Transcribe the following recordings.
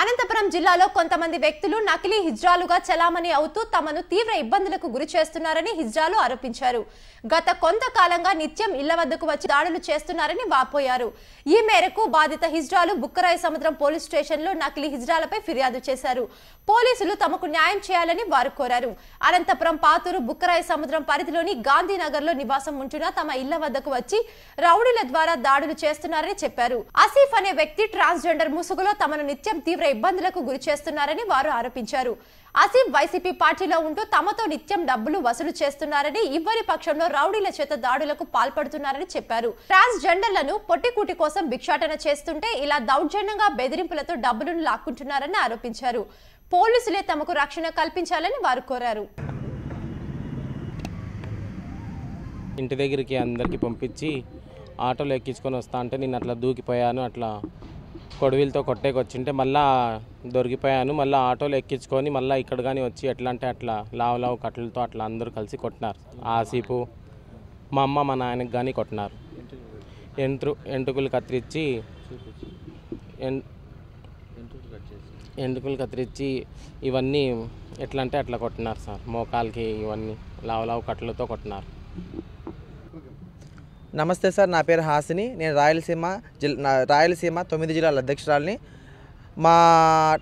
అనంతపురం జిల్లాలో కొంతమంది వ్యక్తులు నకిలీ హిజ్రాలుగా చలామణి అవుతూ తమను తీవ్ర ఇబ్బందులకు గురి చేస్తున్నారని హిజ్రాలు ఆరోపించారు గత కొంతకాలంగా నిత్యం ఇళ్ల వద్దకు వచ్చి దాడులు చేస్తున్నారని వాపోయారు ఈ మేరకు బాధిత హిజ్రాలు బుక్కరాయి సముద్రం పోలీస్ లో నకిలీ హిజ్రాలపై ఫిర్యాదు చేశారు పోలీసులు తమకు న్యాయం చేయాలని వారు కోరారు అనంతపురం పాతూరు బుక్కరాయి సముద్రం పరిధిలోని గాంధీనగర్లో నివాసం ఉంటున్న తమ ఇళ్ల వద్దకు వచ్చి రౌడీల ద్వారా దాడులు చేస్తున్నారని చెప్పారు అసీఫ్ అనే వ్యక్తి ట్రాన్స్జెండర్ ముసుగులో తమను నిత్యం తీవ్ర తీవ్ర ఇబ్బందులకు గురి చేస్తున్నారని వారు ఆరోపించారు ఆసిఫ్ వైసీపీ పార్టీలో ఉంటూ తమతో నిత్యం డబ్బులు వసూలు చేస్తున్నారని ఇవ్వని పక్షంలో రౌడీల చేత దాడులకు పాల్పడుతున్నారని చెప్పారు ట్రాన్స్ జెండర్లను పొట్టికూటి కోసం భిక్షాటన చేస్తుంటే ఇలా దౌర్జన్యంగా బెదిరింపులతో డబ్బులను లాక్కుంటున్నారని ఆరోపించారు పోలీసులే తమకు రక్షణ కల్పించాలని వారు కోరారు ఇంటి దగ్గరికి అందరికీ పంపించి ఆటోలో ఎక్కించుకొని వస్తా అంటే నేను అట్లా దూకిపోయాను అట్లా కొడవీలతో కొట్టేకి వచ్చింటే మళ్ళా దొరికిపోయాను మళ్ళీ ఆటోలు ఎక్కించుకొని మళ్ళీ ఇక్కడ కానీ వచ్చి ఎట్లా అంటే అట్లా లావు లావు కట్టలతో అట్లా అందరూ కలిసి కొట్టినారు ఆసీపు మా అమ్మ మా నాయనకి కానీ కొట్టినారు ఎంట్రు ఎంటుకులు కత్తిరించి ఎంటుకులు కత్తిరించి ఇవన్నీ ఎట్లా అంటే అట్లా కొట్టినారు సార్ మోకాలకి ఇవన్నీ లావు లావు కట్టలతో కొట్టినారు నమస్తే సార్ నా పేరు హాసిని నేను రాయలసీమ జిల్లా రాయలసీమ తొమ్మిది జిల్లాల అధ్యక్షురాలని మా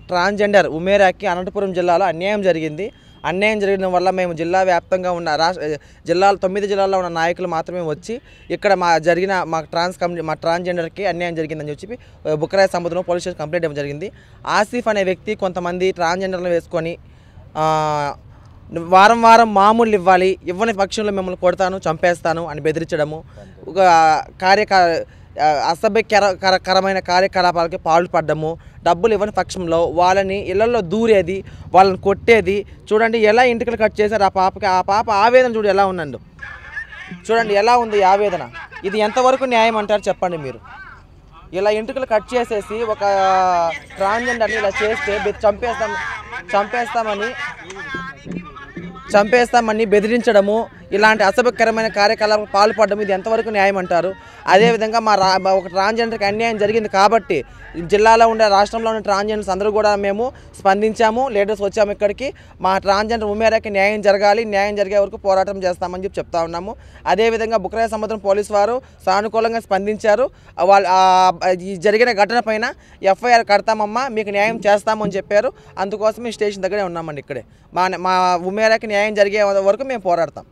ట్రాన్స్జెండర్ ఉమేరాకి అనంతపురం జిల్లాలో అన్యాయం జరిగింది అన్యాయం జరిగిన వల్ల మేము జిల్లా వ్యాప్తంగా ఉన్న రాష్ట్ర జిల్లాలు తొమ్మిది జిల్లాల్లో ఉన్న నాయకులు మాత్రమే వచ్చి ఇక్కడ మా జరిగిన మా ట్రాన్స్ కమ్యూ మా ట్రాన్స్జెండర్కి అన్యాయం జరిగిందని చెప్పి బుక్రాయ సముద్రం పోలీస్ స్టేషన్ కంప్లైంట్ ఇవ్వడం జరిగింది ఆసిఫ్ అనే వ్యక్తి కొంతమంది ట్రాన్స్జెండర్లు వేసుకొని వారం వారం మామూలు ఇవ్వాలి ఇవ్వని పక్షంలో మిమ్మల్ని కొడతాను చంపేస్తాను అని బెదిరించడము ఒక కార్య అసభ్యకరకరమైన కార్యకలాపాలకి పాల్పడ్డము డబ్బులు ఇవ్వని పక్షంలో వాళ్ళని ఇళ్లలో దూరేది వాళ్ళని కొట్టేది చూడండి ఎలా ఇంటికలు కట్ చేశారు ఆ పాపకి ఆ పాప ఆవేదన చూడు ఎలా ఉందండి చూడండి ఎలా ఉంది ఆవేదన ఇది ఎంతవరకు న్యాయం అంటారు చెప్పండి మీరు ఇలా ఇంటికలు కట్ చేసేసి ఒక ట్రాన్జెండర్ని ఇలా చేస్తే చంపేస్తాం చంపేస్తామని చంపేస్తామని బెదిరించడము ఇలాంటి అసభ్యకరమైన కార్యకలాపాలు పాల్పడడం ఇది ఎంతవరకు న్యాయం అంటారు అదేవిధంగా మా రా ఒక ట్రాన్స్జెండర్కి అన్యాయం జరిగింది కాబట్టి జిల్లాలో ఉండే రాష్ట్రంలో ఉండే ట్రాన్స్జెండర్స్ అందరూ కూడా మేము స్పందించాము లీడర్స్ వచ్చాము ఇక్కడికి మా ట్రాన్స్జెండర్ ఉమేరాకి న్యాయం జరగాలి న్యాయం జరిగే వరకు పోరాటం చేస్తామని చెప్పి చెప్తా ఉన్నాము అదేవిధంగా బుక్రాయ సముద్రం పోలీసు వారు సానుకూలంగా స్పందించారు వాళ్ళు జరిగిన ఘటన పైన ఎఫ్ఐఆర్ కడతామమ్మా మీకు న్యాయం చేస్తామని చెప్పారు అందుకోసం మేము స్టేషన్ దగ్గరే ఉన్నామండి ఇక్కడే మా మా ఉమేరాకి న్యాయం జరిగే వరకు మేము పోరాడతాం